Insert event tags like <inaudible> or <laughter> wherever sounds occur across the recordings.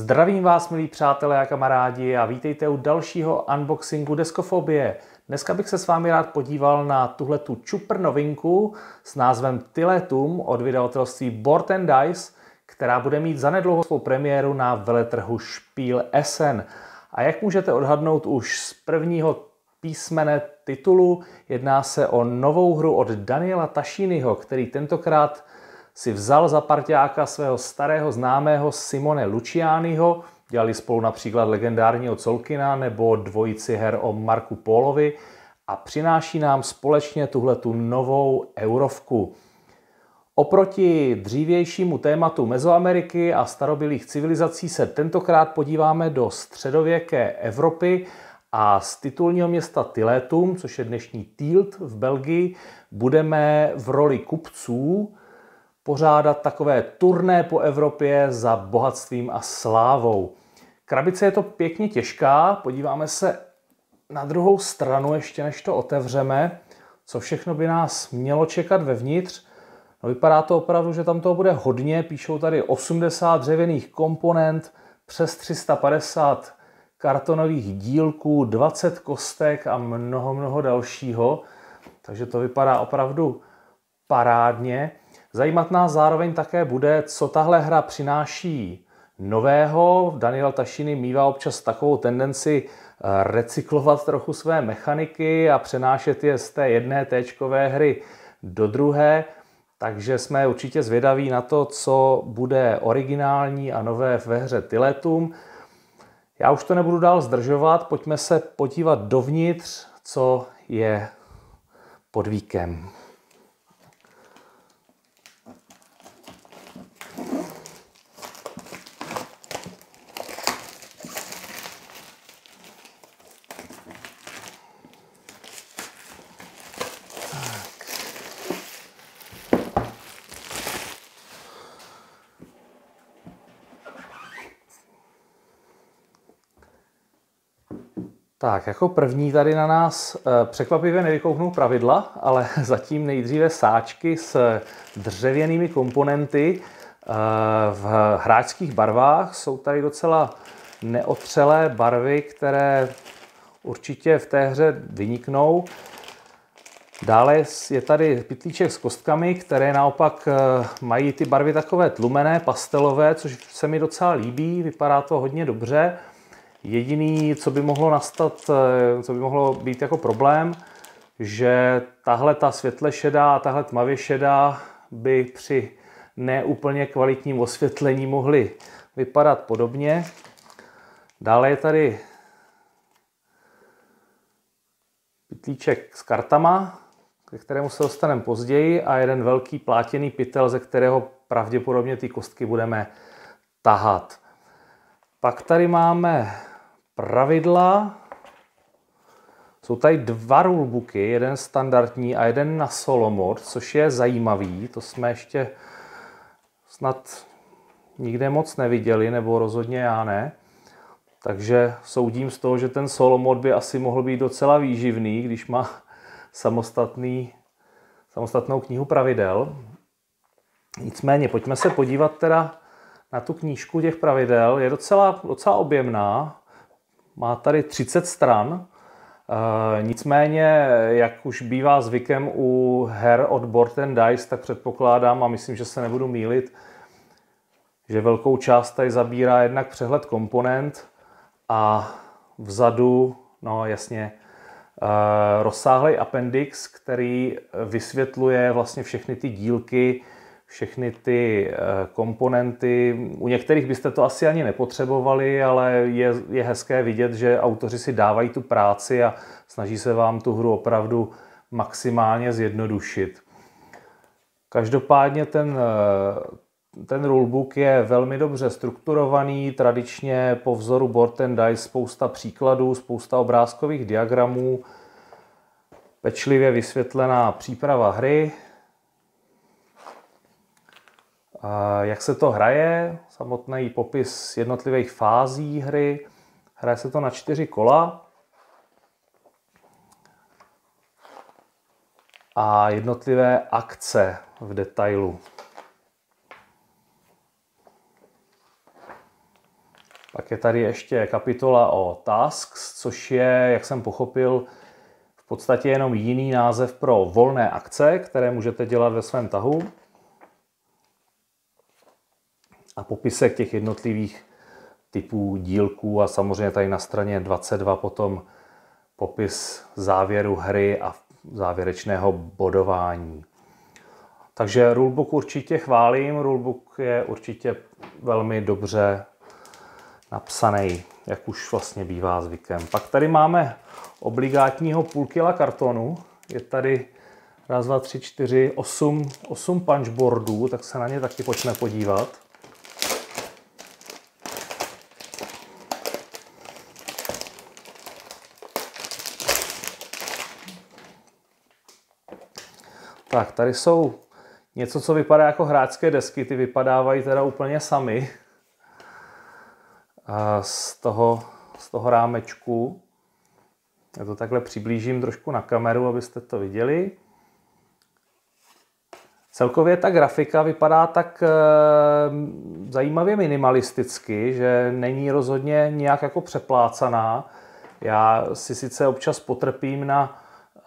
Zdravím vás, milí přátelé a kamarádi, a vítejte u dalšího unboxingu Deskofobie. Dneska bych se s vámi rád podíval na tuhle tu čupr novinku s názvem Tiletum od vydavatelství Board and Dice, která bude mít zanedlouho svou premiéru na veletrhu Spiel Essen. A jak můžete odhadnout už z prvního písmene titulu, jedná se o novou hru od Daniela Tašínyho, který tentokrát si vzal za parťáka svého starého známého Simone Lucianiho, dělali spolu například legendárního Colkina nebo dvojici her o Marku Pólovi a přináší nám společně tuhle tu novou eurovku. Oproti dřívějšímu tématu Mezoameriky a starobylých civilizací se tentokrát podíváme do středověké Evropy a z titulního města Tiletum, což je dnešní Tilt v Belgii, budeme v roli kupců, pořádat takové turné po Evropě za bohatstvím a slávou. Krabice je to pěkně těžká, podíváme se na druhou stranu, ještě než to otevřeme, co všechno by nás mělo čekat vevnitř. No vypadá to opravdu, že tam toho bude hodně, píšou tady 80 dřevěných komponent, přes 350 kartonových dílků, 20 kostek a mnoho, mnoho dalšího. Takže to vypadá opravdu parádně. Zajímat nás zároveň také bude, co tahle hra přináší nového. Daniel Tašiny mývá občas takovou tendenci eh, recyklovat trochu své mechaniky a přenášet je z té jedné téčkové hry do druhé. Takže jsme určitě zvědaví na to, co bude originální a nové ve hře Tiletum. Já už to nebudu dál zdržovat, pojďme se podívat dovnitř, co je pod víkem. Tak, jako první tady na nás eh, překvapivě nevykouknou pravidla, ale <laughs> zatím nejdříve sáčky s dřevěnými komponenty eh, v hráčských barvách. Jsou tady docela neotřelé barvy, které určitě v té hře vyniknou. Dále je tady pytlíček s kostkami, které naopak eh, mají ty barvy takové tlumené, pastelové, což se mi docela líbí, vypadá to hodně dobře. Jediný, co by mohlo nastat, eh, co by mohlo být jako problém, že tahle ta světle šedá a tahle tmavě šedá by při neúplně kvalitním osvětlení mohly vypadat podobně. Dále je tady pytlíček s kartama, ke kterému se dostaneme později a jeden velký plátěný pytel, ze kterého pravděpodobně ty kostky budeme tahat. Pak tady máme pravidla. Jsou tady dva rulebooky, jeden standardní a jeden na solomor, což je zajímavý. To jsme ještě snad nikde moc neviděli, nebo rozhodně já ne. Takže soudím z toho, že ten solomor by asi mohl být docela výživný, když má samostatný, samostatnou knihu pravidel. Nicméně, pojďme se podívat teda na tu knížku těch pravidel. Je docela, docela objemná, má tady 30 stran, eh, nicméně, jak už bývá zvykem u her od Board and Dice, tak předpokládám a myslím, že se nebudu mýlit, že velkou část tady zabírá jednak přehled komponent a vzadu, no jasně, eh, rozsáhlý appendix, který vysvětluje vlastně všechny ty dílky, všechny ty eh, komponenty. U některých byste to asi ani nepotřebovali, ale je, je hezké vidět, že autoři si dávají tu práci a snaží se vám tu hru opravdu maximálně zjednodušit. Každopádně ten, eh, ten rulebook je velmi dobře strukturovaný, tradičně po vzoru Board and Dice spousta příkladů, spousta obrázkových diagramů, pečlivě vysvětlená příprava hry, jak se to hraje? Samotný popis jednotlivých fází hry. Hraje se to na čtyři kola. A jednotlivé akce v detailu. Pak je tady ještě kapitola o tasks, což je, jak jsem pochopil, v podstatě jenom jiný název pro volné akce, které můžete dělat ve svém tahu na popisek těch jednotlivých typů dílků a samozřejmě tady na straně 22 potom popis závěru hry a závěrečného bodování. Takže rulebook určitě chválím, rulebook je určitě velmi dobře napsaný, jak už vlastně bývá zvykem. Pak tady máme obligátního půl kila kartonu, je tady raz, dva, tři, čtyři, osm, osm punchboardů, tak se na ně taky pojďme podívat. Tak, tady jsou něco, co vypadá jako hráčské desky. Ty vypadávají teda úplně sami z toho, z toho rámečku. Já to takhle přiblížím trošku na kameru, abyste to viděli. Celkově ta grafika vypadá tak e, zajímavě minimalisticky, že není rozhodně nějak jako přeplácaná. Já si sice občas potrpím na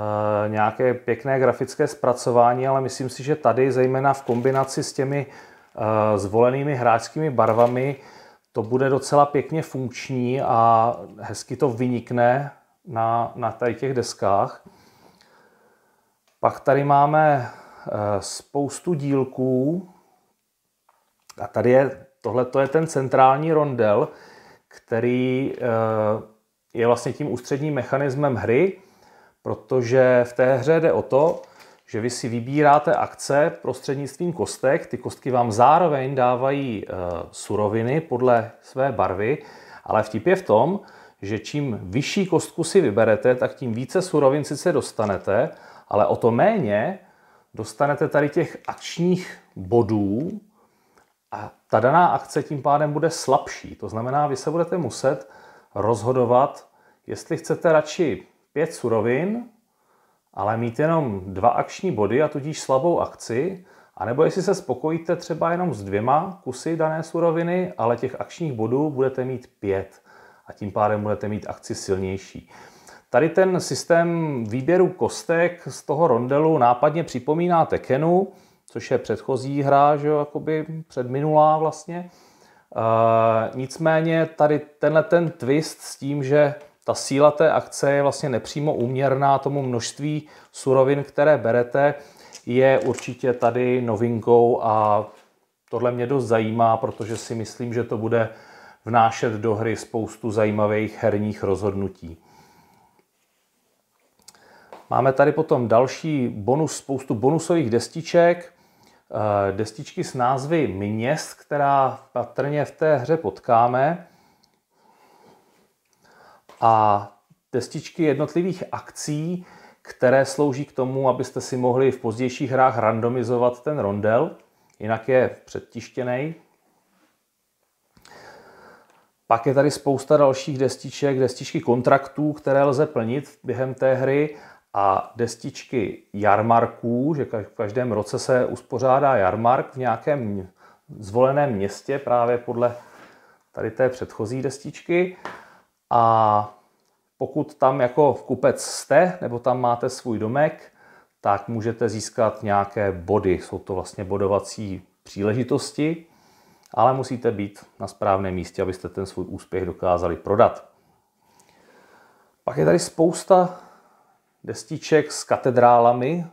Eh, nějaké pěkné grafické zpracování, ale myslím si, že tady, zejména v kombinaci s těmi eh, zvolenými hráčskými barvami, to bude docela pěkně funkční a hezky to vynikne na, na tady těch deskách. Pak tady máme eh, spoustu dílků a tady je, tohle to je ten centrální rondel, který je vlastně tím ústředním mechanismem hry protože v té hře jde o to, že vy si vybíráte akce prostřednictvím kostek. Ty kostky vám zároveň dávají eh, suroviny podle své barvy, ale vtip je v tom, že čím vyšší kostku si vyberete, tak tím více surovin sice dostanete, ale o to méně dostanete tady těch akčních bodů a ta daná akce tím pádem bude slabší. To znamená, vy se budete muset rozhodovat, jestli chcete radši pět surovin, ale mít jenom dva akční body a tudíž slabou akci, anebo jestli se spokojíte třeba jenom s dvěma kusy dané suroviny, ale těch akčních bodů budete mít pět a tím pádem budete mít akci silnější. Tady ten systém výběru kostek z toho rondelu nápadně připomíná Tekenu, což je předchozí hra, že jo, jakoby předminulá vlastně. E, nicméně tady tenhle ten twist s tím, že ta síla té akce je vlastně nepřímo úměrná tomu množství surovin, které berete, je určitě tady novinkou a tohle mě dost zajímá, protože si myslím, že to bude vnášet do hry spoustu zajímavých herních rozhodnutí. Máme tady potom další bonus, spoustu bonusových destiček, eh, destičky s názvy měst, která patrně v té hře potkáme a testičky jednotlivých akcí, které slouží k tomu, abyste si mohli v pozdějších hrách randomizovat ten rondel, jinak je předtištěný. Pak je tady spousta dalších destiček, destičky kontraktů, které lze plnit během té hry a destičky jarmarků, že v každém roce se uspořádá jarmark v nějakém zvoleném městě právě podle tady té předchozí destičky. A pokud tam jako v kupec jste, nebo tam máte svůj domek, tak můžete získat nějaké body. Jsou to vlastně bodovací příležitosti, ale musíte být na správném místě, abyste ten svůj úspěch dokázali prodat. Pak je tady spousta destiček s katedrálami.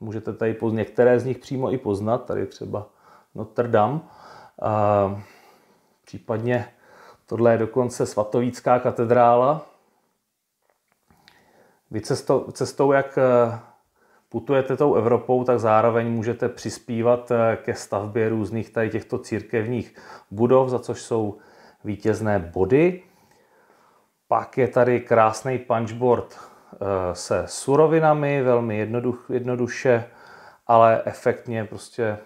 Můžete tady poz, některé z nich přímo i poznat. Tady třeba Notre Dame. Případně Tohle je dokonce svatovícká katedrála. Vy cestou, cestou, jak eh, putujete tou Evropou, tak zároveň můžete přispívat eh, ke stavbě různých tady těchto církevních budov, za což jsou vítězné body. Pak je tady krásný punchboard eh, se surovinami, velmi jednoduch, jednoduše, ale efektně prostě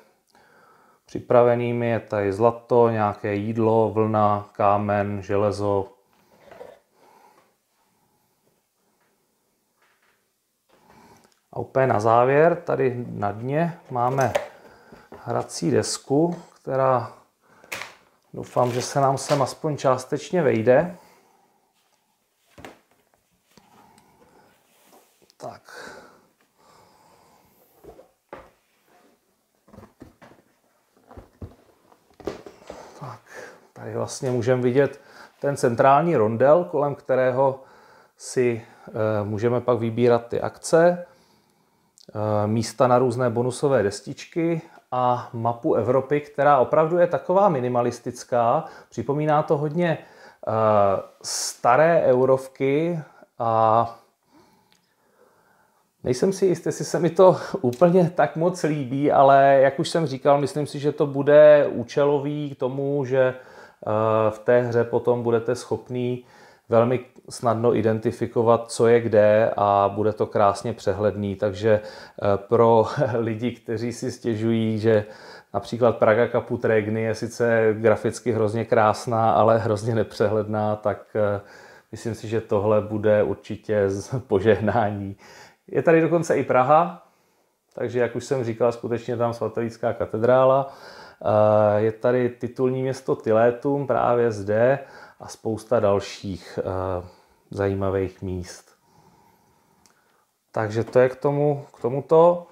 Připravenými je tady zlato, nějaké jídlo, vlna, kámen, železo. A úplně na závěr, tady na dně máme hrací desku, která doufám, že se nám sem aspoň částečně vejde. Tady vlastně můžeme vidět ten centrální rondel, kolem kterého si eh, můžeme pak vybírat ty akce, eh, místa na různé bonusové destičky a mapu Evropy, která opravdu je taková minimalistická. Připomíná to hodně eh, staré eurovky a nejsem si jistý, jestli se mi to <laughs> úplně tak moc líbí, ale jak už jsem říkal, myslím si, že to bude účelový k tomu, že v té hře potom budete schopný velmi snadno identifikovat, co je kde a bude to krásně přehledný. Takže eh, pro <laughs> lidi, kteří si stěžují, že například Praga Kapu Tregny je sice graficky hrozně krásná, ale hrozně nepřehledná, tak eh, myslím si, že tohle bude určitě z <laughs> požehnání. Je tady dokonce i Praha, takže jak už jsem říkal, skutečně tam svatolická katedrála Eh, je tady titulní město Tiletum právě zde a spousta dalších eh, zajímavých míst. Takže to je k, tomu, k tomuto.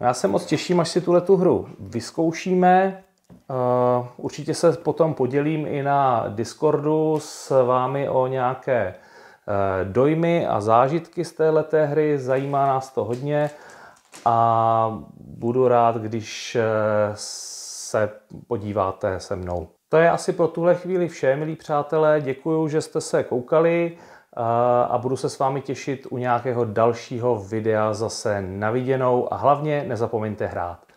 No já se moc těším, až si tuhle tu hru vyzkoušíme. Eh, určitě se potom podělím i na Discordu s vámi o nějaké dojmy a zážitky z této hry. Zajímá nás to hodně a budu rád, když se podíváte se mnou. To je asi pro tuhle chvíli vše, milí přátelé. Děkuji, že jste se koukali a budu se s vámi těšit u nějakého dalšího videa zase na viděnou a hlavně nezapomeňte hrát.